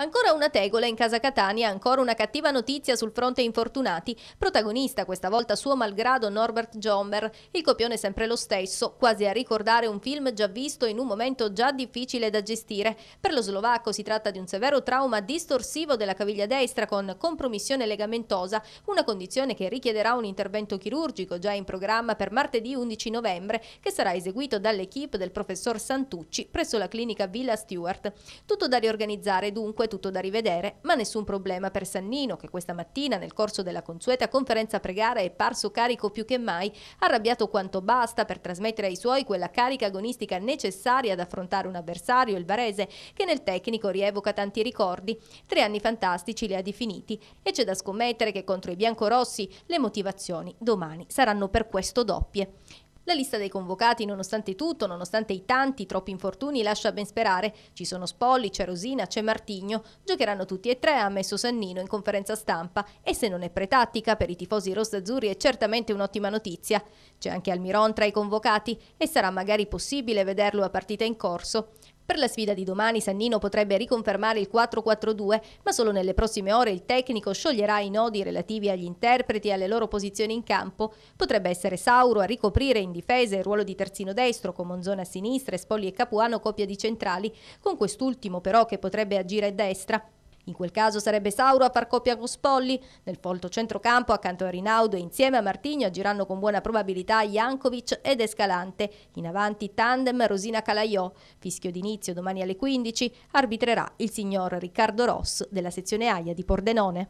Ancora una tegola in casa Catania, ancora una cattiva notizia sul fronte infortunati. Protagonista questa volta suo malgrado Norbert Jomber. Il copione è sempre lo stesso, quasi a ricordare un film già visto in un momento già difficile da gestire. Per lo slovacco si tratta di un severo trauma distorsivo della caviglia destra con compromissione legamentosa, una condizione che richiederà un intervento chirurgico già in programma per martedì 11 novembre, che sarà eseguito dall'equipe del professor Santucci presso la clinica Villa Stewart. Tutto da riorganizzare dunque è tutto da rivedere, ma nessun problema per Sannino che questa mattina nel corso della consueta conferenza pregare è parso carico più che mai, arrabbiato quanto basta per trasmettere ai suoi quella carica agonistica necessaria ad affrontare un avversario, il Varese, che nel tecnico rievoca tanti ricordi, tre anni fantastici li ha definiti e c'è da scommettere che contro i biancorossi le motivazioni domani saranno per questo doppie. La lista dei convocati, nonostante tutto, nonostante i tanti, troppi infortuni, lascia ben sperare. Ci sono Spolli, c'è Rosina, c'è Martigno. Giocheranno tutti e tre, ha messo Sannino in conferenza stampa. E se non è pretattica, per i tifosi rossazzurri è certamente un'ottima notizia. C'è anche Almiron tra i convocati e sarà magari possibile vederlo a partita in corso. Per la sfida di domani Sannino potrebbe riconfermare il 4-4-2, ma solo nelle prossime ore il tecnico scioglierà i nodi relativi agli interpreti e alle loro posizioni in campo. Potrebbe essere Sauro a ricoprire in difesa il ruolo di terzino destro con Monzona a sinistra Spogli e Capuano coppia di centrali, con quest'ultimo però che potrebbe agire a destra. In quel caso sarebbe Sauro a far coppia con Spolli. Nel folto centrocampo, accanto a Rinaudo e insieme a Martigno, agiranno con buona probabilità Jankovic ed Escalante. In avanti tandem Rosina Calaiò. Fischio d'inizio domani alle 15 arbitrerà il signor Riccardo Ross della sezione AIA di Pordenone.